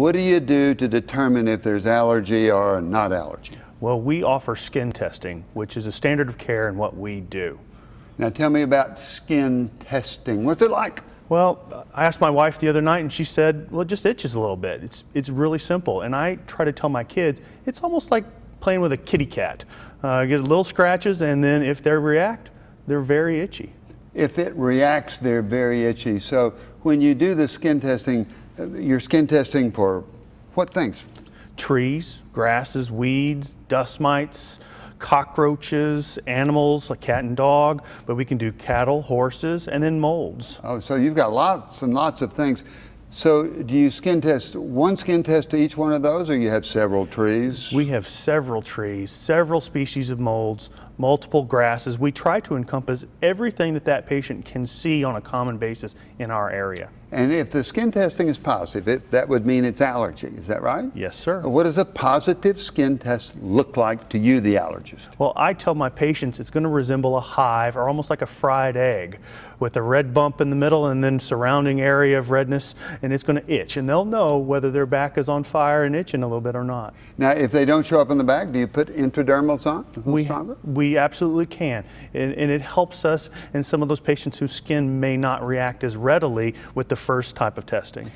What do you do to determine if there's allergy or not allergy? Well, we offer skin testing, which is a standard of care in what we do. Now tell me about skin testing. What's it like? Well, I asked my wife the other night and she said, well, it just itches a little bit. It's, it's really simple. And I try to tell my kids, it's almost like playing with a kitty cat. Uh, get little scratches and then if they react, they're very itchy. If it reacts, they're very itchy. So when you do the skin testing, uh, you're skin testing for what things? Trees, grasses, weeds, dust mites, cockroaches, animals, like cat and dog, but we can do cattle, horses, and then molds. Oh, so you've got lots and lots of things. So do you skin test one skin test to each one of those, or you have several trees? We have several trees, several species of molds, multiple grasses. We try to encompass everything that that patient can see on a common basis in our area. And if the skin testing is positive, it, that would mean it's allergy. Is that right? Yes, sir. What does a positive skin test look like to you, the allergist? Well, I tell my patients it's going to resemble a hive or almost like a fried egg with a red bump in the middle and then surrounding area of redness, and it's going to itch. And they'll know whether their back is on fire and itching a little bit or not. Now, if they don't show up in the back, do you put intradermals on? We, we absolutely can. And, and it helps us in some of those patients whose skin may not react as readily with the first type of testing?